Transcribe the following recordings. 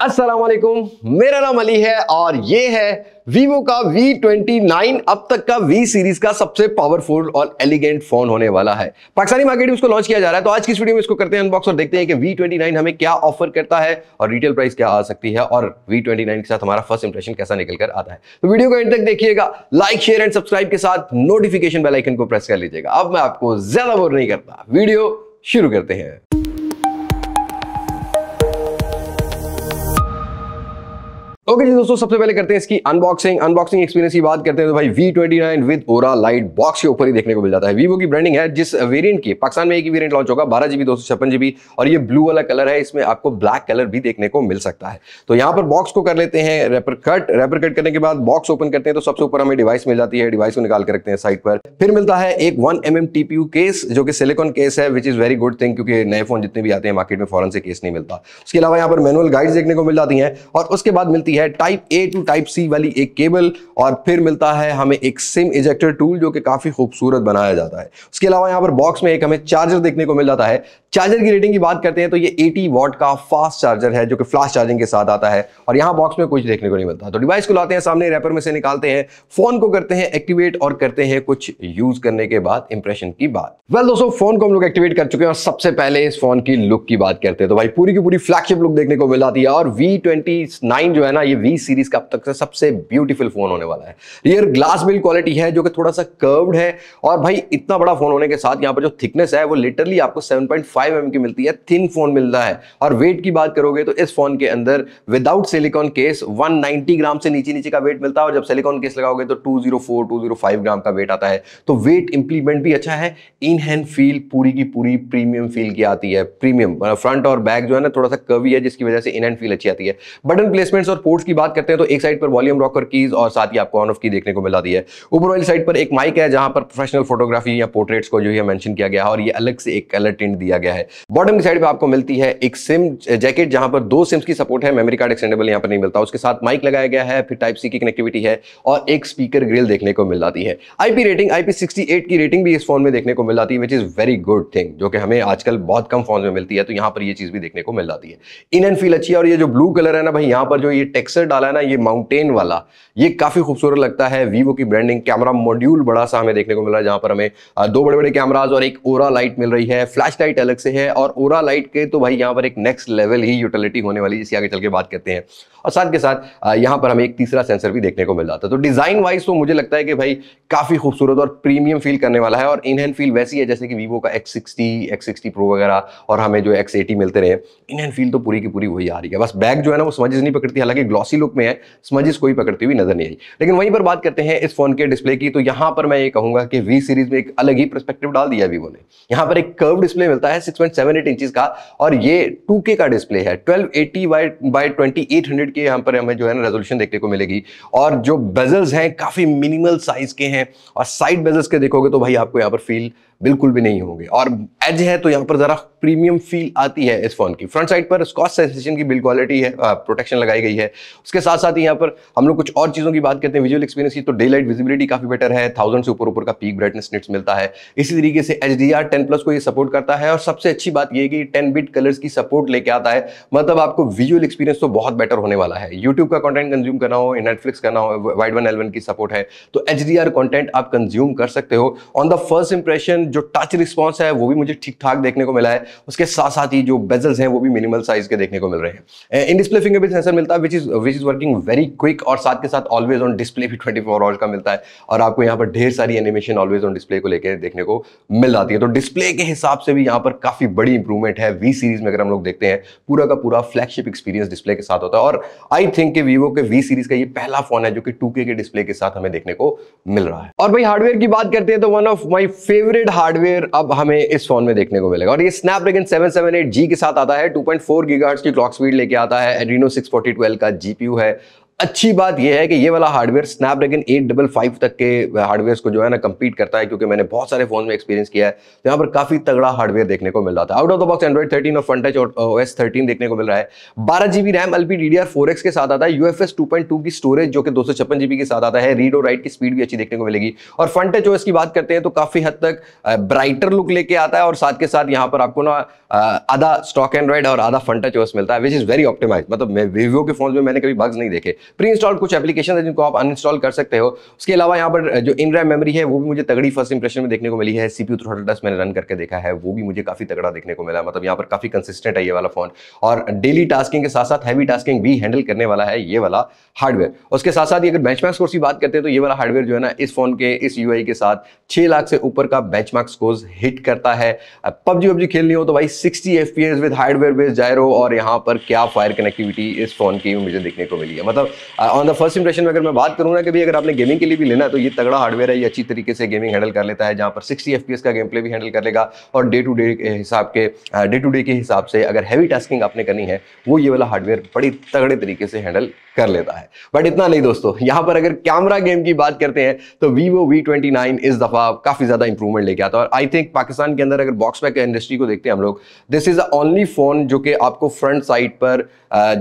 असलम मेरा नाम अली है और ये है वीवो का V29 अब तक का V सीरीज का सबसे पावरफुल और एलिगेंट फोन होने वाला है पाकिस्तानी मार्केट में उसको लॉन्च किया जा रहा है तो आज की इस वीडियो में इसको करते हैं अनबॉक्स और देखते हैं कि V29 हमें क्या ऑफर करता है और रिटेल प्राइस क्या आ सकती है और V29 के साथ हमारा फर्स्ट इंप्रेशन कैसा निकल कर आता है तो वीडियो को एंड तक देखिएगा लाइक शेयर एंड सब्सक्राइब के साथ नोटिफिकेशन बेलाइकन को प्रेस कर लीजिएगा अब मैं आपको ज्यादा बोर नहीं करता वीडियो शुरू करते हैं ओके जी दोस्तों सबसे पहले करते हैं इसकी अनबॉक्सिंग अनबॉक्सिंग एक्सपीरियंस की बात करते हैं तो भाई V twenty nine with aura light box के ऊपर ही देखने को मिल जाता है वीवो की ब्रांडिंग है जिस वेरिएंट की पाकिस्तान में एक ही वेरिएंट लॉन्च होगा बारह जीबी दो सौ छप्पन जीबी और ये ब्लू वाला कलर है इसमें आपको ब्लैक कलर भी देखने को मिल सकता है तो यहाँ पर बॉक्स को कर लेते हैं रेपर कट रेपर कट करने के बाद बॉक्स ओपन करते हैं तो सबसे ऊपर हमें डिवाइस मिल जाती है डिवाइस को निकाल कर रखते हैं साइड पर फिर मिलता है एक one M M TPU case जो कि सिलिकॉन केस है which is very good thing क्योंकि नए फोन जितने भी आते हैं मार्केट में फॉरन से केस नहीं मिलता उसके अलावा यहाँ पर मैनुअल गाइड देखने को मिल जाती है और उसके बाद मिलती है है type A to type C वाली एक केबल और फिर मिलता है हमें एक सिम इजेक्टर टूल जो कि काफ़ी खूबसूरत बनाया जाता है उसके अलावा यहाँ पर बॉक्स में एक हमें चार्जर देखने को मिल जाता है चार्जर की रेटिंग की बात करते हैं तो ये 80 वॉट का फास्ट चार्जर है जो कि फ्लाश चार्जिंग के साथ आता है और यहाँ बॉक्स में कुछ देखने को नहीं मिलता तो डिवाइस को लाते हैं सामने रैपर में से निकालते हैं फोन को करते हैं एक्टिवेट और करते हैं कुछ यूज करने के बाद इंप्रेशन की बात वेल well, दोस्तों फोन को हम लोग एक्टिवेट कर चुके हैं और सबसे पहले इस फोन की लुक की बात करते हैं तो भाई पूरी की पूरी फ्लैगशिप लुक देखने को मिल जाती है और वी जो है ना ये वी सीरीज का अब तक से सबसे ब्यूटीफुल फोन होने वाला है रियर ग्लास बिल क्वालिटी है जो कि थोड़ा सा कर्व्ड है और भाई इतना बड़ा फोन होने के साथ यहाँ पर जो थिकनेस है वो लिटरली आपको सेवन फाइव एम की मिलती है थिन फोन मिलता है और वेट की बात करोगे तो इस फोन के अंदर विदाउट सिलिकॉन केस 190 ग्राम से नीचे नीचे का वेट मिलता है और जब सिलिकॉन केस लगाओगे तो 204 205 ग्राम का वेट आता है तो वेट इंप्लीमेंट भी अच्छा है इन हैंड फील पूरी की पूरी प्रीमियम फील की आती है प्रीमियम मतलब फ्रंट और बैक जो है ना थोड़ा सा कवी है जिसकी वजह से इन हैंड फील अच्छी आती है बटन प्लेसमेंट्स और पोर्ट्स की बात करते हैं तो एक साइड पर वॉल्यूम रॉकर कीज और साथ ही आपको ऑन ऑफ की देखने को मिलाती है ऊपर वाली साइड पर एक माइक है जहां पर प्रोफेशनल फोटोग्राफी या पोर्ट्रेट्स को जो है मैंशन किया गया और ये अलग से एक कलर टिंट दिया गया गया है बॉटम की साइड पे आपको मिलती है एक सिम जैकेट जहां पर दो सिम्स की सपोर्ट है मेमोरी कार्ड एक्सटेंडेबल यहां पर नहीं मिलता उसके साथ माइक लगाया गया है फिर टाइप सी की कनेक्टिविटी है और एक स्पीकर ग्रिल देखने को मिल जाती है आईपी रेटिंग आईपी की रेटिंग भी इस फोन में देखने को मिल जाती है which is very good thing जो कि हमें आजकल बहुत कम फोन में मिलती है तो यहां पर यह चीज़ भी देखने को मिल जाती है इन एंड फील अच्छी है और ये जो ब्लू कलर है ना भाई यहां पर जो ये टेक्सर डाला है ना ये माउंटेन वाला ये काफ़ी खूबसूरत लगता है वीवो की ब्रांडिंग कैमरा मॉड्यूल बड़ा सा हमें देखने को मिल रहा है जहां पर हमें दो बड़े बड़े कैमराज और एक ओरा लाइट मिल रही है फ्लैश लाइट अलग अलग से है और ओरा लाइट के तो भाई यहाँ पर एक नेक्स्ट लेवल ही यूटिलिटी होने वाली जिसकी आगे चल के बात करते हैं और साथ के साथ यहाँ पर हमें एक तीसरा सेंसर भी देखने को मिल जाता है तो डिज़ाइन वाइज तो मुझे लगता है कि भाई काफ़ी खूबसूरत और प्रीमियम फील करने वाला है और इनहैंड फील वैसी है जैसे कि वीवो का X sixty X sixty pro वगैरह और हमें जो एक्स एटी मिलते रहे इनहैंड फील तो पूरी की पूरी वही आ रही है बस बैग जो है ना वो समझ नहीं पकड़ती हालांकि ग्लॉसी लुक में है समझ कोई पकड़ती हुई नजर नहीं आई लेकिन वहीं पर बात करते हैं इस फोन के डिस्प्ले की तो यहाँ पर मैं ये कहूँगा कि वी सीरीज में एक अलग ही परस्पेक्टिव डाल दिया वीवो ने यहाँ पर एक कर्व डिस्प्ले मिलता है 6.78 पॉइंट का और ये 2K का डिस्प्ले है 1280 बाय बाई बाई के यहाँ पर हमें जो है ना रेजोल्यूशन देखने को मिलेगी और जो बेजल्स हैं काफ़ी मिनिमल साइज के हैं और साइड बेजल्स के देखोगे तो भाई आपको यहाँ पर फील बिल्कुल भी नहीं होंगे और एज है तो यहाँ पर ज़रा प्रीमियम फील आती है इस फोन की फ्रंट साइड पर स्कॉच सेंसेशन की बिल्ड क्वालिटी है प्रोटेक्शन लगाई गई है उसके साथ साथ ही यहाँ पर हम लोग कुछ और चीज़ों की बात करते हैं विजुअल एक्सपीरियंस की तो डे लाइट विजिबिलिटी काफ़ी बेटर है थाउजेंड से ऊपर ऊपर का पीक ब्राइटनेस निट्स मिलता है इसी तरीके से H D R ten plus को ये सपोर्ट करता है और सबसे अच्छी बात यह कि टेन बिट कलर्स की सपोर्ट लेके आता है मतलब आपको विजुअल एक्सपीरियंस तो बहुत बेटर होने वाला है यूट्यूब का कॉन्टेंट कंज्यूम करना हो नेटफ्लिक्स करना हो वाइड वन एलेवन की सपोर्ट है तो एच डी आर कॉन्टेंट आप कंज्यूम कर सकते हो ऑन द फर्स्ट इंप्रेशन जो टच रिस्पॉन्स है वो भी मुझे ठीक ठाक देखने को मिला है उसके साथ साथ ही जो बेजल्स हैं वो भी मिनिमल साइज के देखने को मिल रहे हैं इन डिस्प्ले फिंगरप्रिंट सेंसर मिलता है which is which is working very quick और साथ के साथ ऑलवेज ऑन डिस्प्ले भी ट्वेंटी फोर आवर्स का मिलता है और आपको यहाँ पर ढेर सारी एनिमेशन ऑलवेज ऑन डिस्प्ले को लेकर देखने को मिल जाती है तो डिस्प्ले के हिसाब से भी यहाँ पर काफी बड़ी इंप्रूवमेंट है वी सीरीज में अगर हम लोग देखते हैं पूरा का पूरा फ्लैगशिप एक्सपीरियंस डिस्प्ले के साथ होता है और आई थिंक के वीवो के वी सीरीज का ये पहला फोन है जो कि टू के डिस्प्ले के साथ हमें देखने को मिल रहा है और भाई हार्डवेयर की बात करते हैं तो one of my favourite hardware अब हमें इस फोन में देखने को मिलेगा और ये स्नैपड्रैगन 778G के साथ आता है 2.4 GHz की क्लॉक स्पीड लेके आता है एड्रीनो ट्वेल्व का जीपीयू है अच्छी बात यह है कि ये वाला hardware Snapdragon eight double five तक के हार्डवेयर को जो है ना कम्पीट करता है क्योंकि मैंने बहुत सारे फोन में एक्सपीरियंस किया है तो यहाँ पर काफी तगड़ा हार्डवेयर देखने को मिल रहा था out of the box Android thirteen और फ्रंट और ओएस थर्टीन देखने को मिल रहा है बारह GB RAM L P D D R four X के साथ आता है यू टू पॉइंट टू की स्टोरेज जो कि दो सौ छप्पन के साथ आता है रीड और राइट की स्पीड भी अच्छी देखने को मिलेगी और फ्रंट टच ओएस की बात करते हैं तो काफी हद तक ब्राइटर लुक लेके आता है और साथ के साथ यहाँ पर आपको ना आधा स्टॉक एंड्रॉइड और आधा फ्रंट टच ओएस मिलता है विच इज वेरी ऑप्टिमाइज मतलब वीवो के फोन में मैंने कभी बग्स नहीं देखे प्री इंस्टॉल कुछ एप्लीकेशन है जिनको आप अनइंस्टॉल कर सकते हो उसके अलावा यहाँ पर जो इन रैम मेमरी है वो भी मुझे तगड़ी फर्स्ट इंप्रेशन में देखने को मिली है सीपी थ्रो मैंने रन करके देखा है वो भी मुझे काफ़ी तगड़ा देखने को मिला मतलब यहाँ पर काफ़ी कंसिस्टेंट है ये वाला फोन और डेली टास्किंग के साथ साथ हैवी टास्किंग भी हैंडल करने वाला है ये वाला हार्डवेयर उसके साथ साथ अगर बेंच स्कोर्स की बात करते हैं तो ये वाला हार्डवेयर जो है ना इस फोन के इस यू के साथ छह लाख से ऊपर का बेंच स्कोर्स हिट करता है पबजी वबजी खेलनी हो तो भाई sixty F with hardware based gyro और यहाँ पर क्या फायर कनेक्टिविटी इस फोन की मुझे देखने को मिली है मतलब ऑन द फर्स्ट इंप्रेशन में अगर मैं बात करूँ ना कि अगर आपने गेमिंग के लिए भी लेना तो ये तगड़ा हार्डवेयर है ये अच्छी तरीके से गेमिंग हैंडल कर लेता है जहाँ पर सिक्सटी एफ का गेम प्ले भी हैंडल कर लेगा और डे टू डे के हिसाब के डे टू डे के हिसाब से अगर हैवी टास्किंग आपने करनी है वो ये वाला हार्डवेयर बड़ी तगड़े तरीके से हैंडल कर लेता है बट इतना नहीं दोस्तों यहां पर अगर कैमरा गेम की बात करते हैं तो वीवो वी इस दफ़ा काफ़ी ज़्यादा इंप्रूवमेंट लेके आता है और आई थिंक पाकिस्तान के अंदर अगर बॉक्स पैक इंडस्ट्री को देखते हैं हम लोग this is a only phone जो कि आपको फ्रंट साइड पर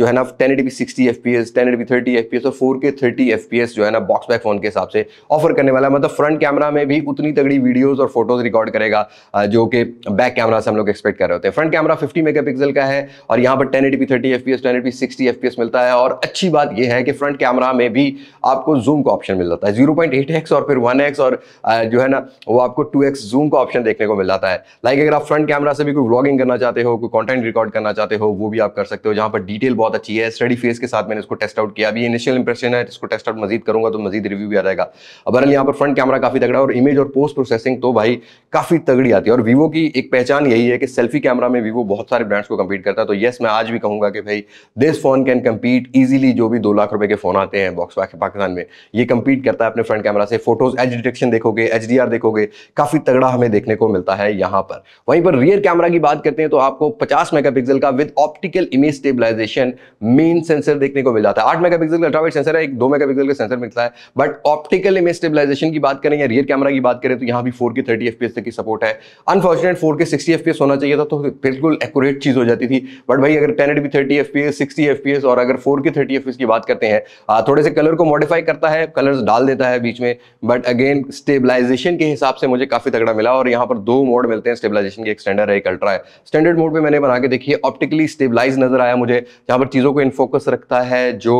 जो है ना ten eight B sixty F P S ten eight B thirty F P S और four K thirty F P S जो है ना बॉक्स बैक फ़ोन के हिसाब से ऑफर करने वाला है मतलब फ्रंट कैमरा में भी उतनी तगड़ी वीडियोज़ और फोटोज़ रिकॉर्ड करेगा जो कि बैक कैमरा से हम लोग एक्सपेक्ट कर रहे होते हैं front camera fifty mega pixel का है और यहाँ पर ten eight B thirty F P S ten eight B sixty F P S मिलता है और अच्छी बात बात यह है कि फ्रंट कैमरा में भी आपको जूम का ऑप्शन मिल जाता है जीरो और फिर वन और जो है ना वो आपको टू जूम का ऑप्शन देखने को मिल जाता है लाइक अगर आप फ्रंट कैमरा से भी कोई ब्लॉगिंग करना चाहते हो कोई कॉन्टेंट रिकॉर्ड करना चाहते हो वो भी आप कर सकते हो जहाँ पर डिटेल बहुत अच्छी है स्टडी फेस के साथ मैंने इसको टेस्ट आउट किया अभी इनिशियल इंप्रेशन है इसको टेस्ट आउट मजीद करूंगा तो मजीद रिव्यू भी आ जाएगा बहरल यहाँ पर फ्रंट कैमरा काफ़ी तगड़ा और इमेज और पोस्ट प्रोसेसिंग तो भाई काफ़ी तगड़ी आती है और वीवो की एक पहचान यही है कि सेल्फी कैमरा में वीवो बहुत सारे ब्रांड्स को कम्पीट करता है तो यस मैं आज भी कहूँगा कि भाई this phone can compete easily जो भी दो लाख रुपए के फोन आते हैं बॉक्स पाकिस्तान में ये कंपीट करता है अपने फ्रंट कैमरा से फोटोज एच डिटेक्शन देखोगे एच देखोगे काफी तगड़ा हमें देखने को मिलता है यहाँ पर वहीं पर रियर कैमरा की बात करते हैं तो आपको पचास मेगा का with optical image stabilisation main sensor देखने को मिल जाता है आठ मेगा का अल्ट्रावाइट सेंसर है एक दो मेगा का सेंसर मिलता है बट ऑप्टिकल इमेज स्टेबिलाईजेशन की बात करें या रियर कैमरा की बात करें तो यहाँ भी फोर के थर्टी एफ तक की सपोर्ट है unfortunate four K sixty F होना चाहिए था तो बिल्कुल एक्यूरेट चीज हो जाती थी बट भाई अगर टेन एट भी thirty F P S sixty F P S और अगर फोर के थर्टी एफ की की बात करते हैं थोड़े से कलर को मॉडिफाई करता है कलर्स डाल देता है बीच में बट अगेन स्टेबलाइजेशन के हिसाब से मुझे काफ़ी तगड़ा मिला और यहाँ पर दो मोड मिलते हैं स्टेबलाइजेशन के एक स्टैंडर्ड है एक अल्ट्रा है स्टैंडर्ड मोड पर मैंने बना के देखिए ऑप्टिकली स्टेबलाइज नजर आया मुझे जहाँ पर चीज़ों को इन फोकस रखता है जो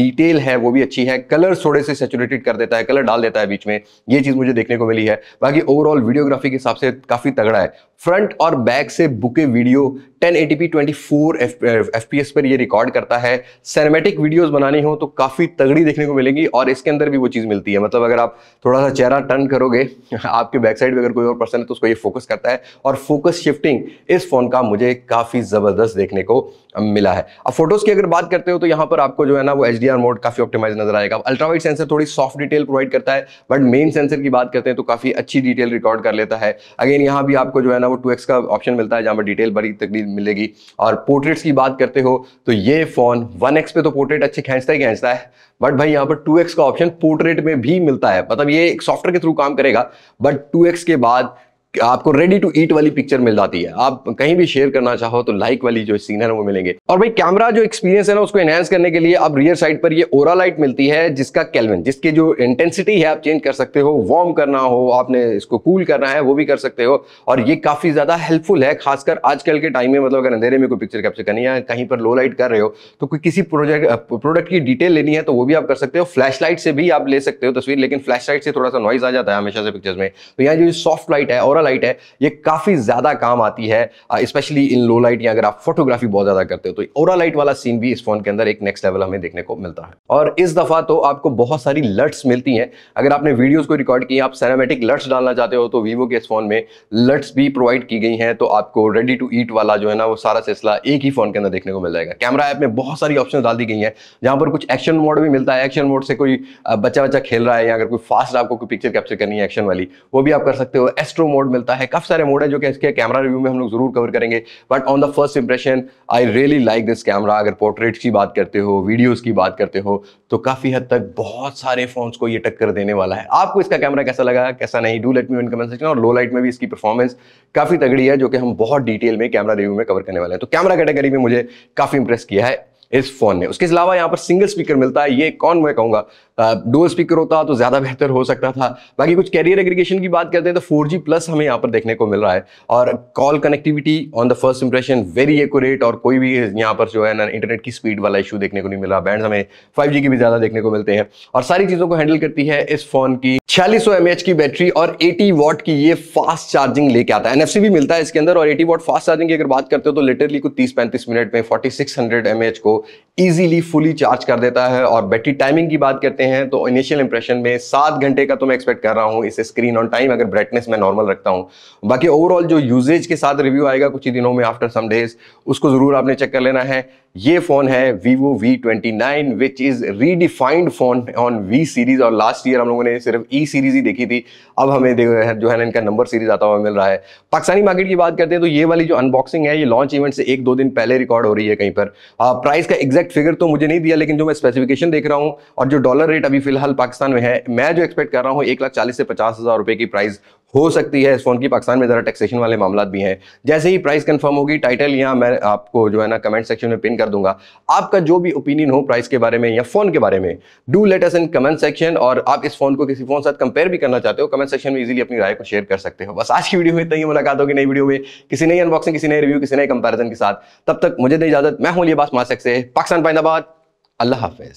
डिटेल है वो भी अच्छी है कलर थोड़े से सेचुरेटेड कर देता है कलर डाल देता है बीच में ये चीज़ मुझे देखने को मिली है बाकी ओवरऑल वीडियोग्राफी के हिसाब से काफ़ी तगड़ा है फ्रंट और बैक से बुके वीडियो 1080p 24 fps पर ये रिकॉर्ड करता है सिनेमेटिक वीडियोस बनानी हो तो काफ़ी तगड़ी देखने को मिलेगी और इसके अंदर भी वो चीज़ मिलती है मतलब अगर आप थोड़ा सा चेहरा टर्न करोगे आपके बैक साइड पर अगर कोई और पर्सन है तो उसको ये फोकस करता है और फोकस शिफ्टिंग इस फ़ोन का मुझे काफ़ी ज़बरदस्त देखने को मिला है अब फोटोज़ की अगर बात करते हो तो यहाँ पर आपको जो है ना वो एच मोड काफ़ी ऑप्टिमाइज नजर आएगा अल्ट्रावाइट सेंसर थोड़ी सॉफ्ट डिटेल प्रोवाइड करता है बट मेन सेंसर की बात करते हैं तो काफ़ी अच्छी डिटेल रिकॉर्ड कर लेता है अगेन यहाँ भी आपको जो है ना वो टू का ऑप्शन मिलता है जहाँ पर डिटेल बड़ी तकलीफ मिलेगी और पोर्ट्रेट्स की बात करते हो तो ये फ़ोन वन पे तो पोर्ट्रेट अच्छे खींचता ही खींचता है बट भाई यहाँ पर टू का ऑप्शन पोर्ट्रेट में भी मिलता है मतलब ये एक सॉफ्टवेयर के थ्रू काम करेगा बट टू के बाद आपको रेडी टू ईट वाली पिक्चर मिल जाती है आप कहीं भी शेयर करना चाहो तो लाइक वाली जो सीन है वो मिलेंगे और भाई कैमरा जो एक्सपीरियंस है ना उसको एनहेंस करने के लिए अब रियर साइड पर ये ओरा लाइट मिलती है जिसका कैलविन जिसके जो इंटेंसिटी है आप चेंज कर सकते हो वार्म करना हो आपने इसको कूल करना है वो भी कर सकते हो और ये काफी ज्यादा हेल्पफुल है खासकर आजकल के टाइम में मतलब अगर अंधेरे में कोई पिक्चर कैप्चर करनी है कहीं पर लो लाइट कर रहे हो तो कोई किसी प्रोजेक्ट प्रोडक्ट की डिटेल लेनी है तो वो भी आप कर सकते हो फ्लैश लाइट से भी आप ले सकते हो तस्वीर लेकिन फ्लैश लाइट से थोड़ा सा नॉइज आ जाता है हमेशा से पिक्चर्स में तो यहाँ जो सॉफ्ट लाइट है और कैमरा लाइट है ये काफ़ी ज़्यादा काम आती है स्पेशली इन लो लाइट या अगर आप फोटोग्राफी बहुत ज़्यादा करते हो तो ओरा लाइट वाला सीन भी इस फोन के अंदर एक नेक्स्ट लेवल हमें देखने को मिलता है और इस दफ़ा तो आपको बहुत सारी लट्स मिलती हैं अगर आपने वीडियोज़ को रिकॉर्ड किया आप सैनामेटिक लट्स डालना चाहते हो तो वीवो के इस फोन में लट्स भी प्रोवाइड की गई है तो आपको रेडी टू ईट वाला जो है ना वो सारा सिलसिला एक ही फोन के अंदर देखने को मिल जाएगा कैमरा ऐप में बहुत सारी ऑप्शन डाल दी गई है जहां पर कुछ एक्शन मोड भी मिलता है एक्शन मोड से कोई बच्चा बच्चा खेल रहा है या अगर कोई फास्ट आपको कोई पिक्चर कैप्चर करनी है एक्शन वाली वो भी आप कर सकते हो एस्ट्रो मोड मोड मिलता है काफी सारे मोड है जो कि इसके कैमरा रिव्यू में हम लोग जरूर कवर करेंगे but on the first impression I really like this camera अगर पोर्ट्रेट्स की बात करते हो वीडियोज की बात करते हो तो काफी हद तक बहुत सारे फोन्स को ये टक्कर देने वाला है आपको इसका कैमरा कैसा लगा कैसा नहीं do let me in comment section और लो लाइट में भी इसकी परफॉर्मेंस काफी तगड़ी है जो कि हम बहुत डिटेल में कैमरा रिव्यू में कवर करने वाले हैं तो कैमरा कैटेगरी में मुझे काफी इंप्रेस किया है इस फोन में उसके अलावा यहाँ पर सिंगल स्पीकर मिलता है ये कौन मैं कहूँगा डोल स्पीकर होता तो ज़्यादा बेहतर हो सकता था बाकी कुछ कैरियर एग्रीगेशन की बात करते हैं तो फोर प्लस हमें यहाँ पर देखने को मिल रहा है और call connectivity on the first impression very exact और कोई भी यहाँ पर जो है ना इंटरनेट की स्पीड वाला इशू देखने को नहीं मिल रहा बैंड हमें फाइव की भी ज़्यादा देखने को मिलते हैं और सारी चीज़ों को हैंडल करती है इस फोन की छियालीस सौ एमएच की बैटरी और 80 वॉट की ये फास्ट चार्जिंग लेके आता है एनएफसी भी मिलता है इसके अंदर और 80 वॉट फास्ट चार्जिंग की अगर बात करते हो तो लिटरली कुछ 30-35 मिनट में 4600 सिक्स को ईजिली फुली चार्ज कर देता है और बैटरी टाइमिंग की बात करते हैं तो इनिशियल इंप्रेशन में सात घंटे का तो मैं एक्सपेक्ट कर रहा हूँ इसे स्क्रीन ऑन टाइम अगर ब्राइटनेस मैं नॉर्मल रखता हूँ बाकी ओवरऑल जो यूजेज के साथ रिव्यू आएगा कुछ ही दिनों में आफ्टर सम डेज उसको ज़रूर आपने चेक कर लेना है ये फ़ोन है vivo v29 twenty nine which is redefined phone on V series और लास्ट ईयर हम लोगों ने सिर्फ ई e सीरीज़ ही देखी थी अब हमें जो है ना इनका नंबर सीरीज़ आता हुआ मिल रहा है पाकिस्तानी मार्केट की बात करते हैं तो ये वाली जो अनबॉक्सिंग है ये लॉन्च इवेंट से एक दो दिन पहले रिकॉर्ड हो रही है कहीं पर प्राइस का एग्जैक्ट एग्जैक्ट फिगर तो मुझे नहीं दिया लेकिन जो मैं स्पेसिफिकेशन देख रहा हूँ और जो डॉलर रेट अभी फिलहाल पाकिस्तान में है मैं जो एक्सपेक्ट कर रहा हूँ एक लाख चालीस से पचास हज़ार रुपये की प्राइस हो सकती है इस फ़ोन की पाकिस्तान में ज़रा टैक्सेशन वाले मामला भी हैं जैसे ही प्राइस कंफर्म होगी टाइटल यहाँ मैं आपको जो है ना कमेंट सेक्शन में पिन कर दूंगा आपका जो भी ओपिनियन हो प्राइस के बारे में या फ़ोन के बारे में do let us in comment section और आप इस फ़ोन को किसी फ़ोन साथ कंपेयर भी करना चाहते हो कमेंट सेक्शन में इजिली अपनी राय को शेयर कर सकते हो बस आज की वीडियो में इतना ही मुलाकात होगी नई वीडियो में किसी नई अनबॉक्सिंग किसी नए रिव्यू किसी नए कंपेरिजन के साथ तब तक मुझे नहीं इजाज़त मैं हूँ बात मासक से पाकिस्तान पैदाबाद अल्लाह हाफिज़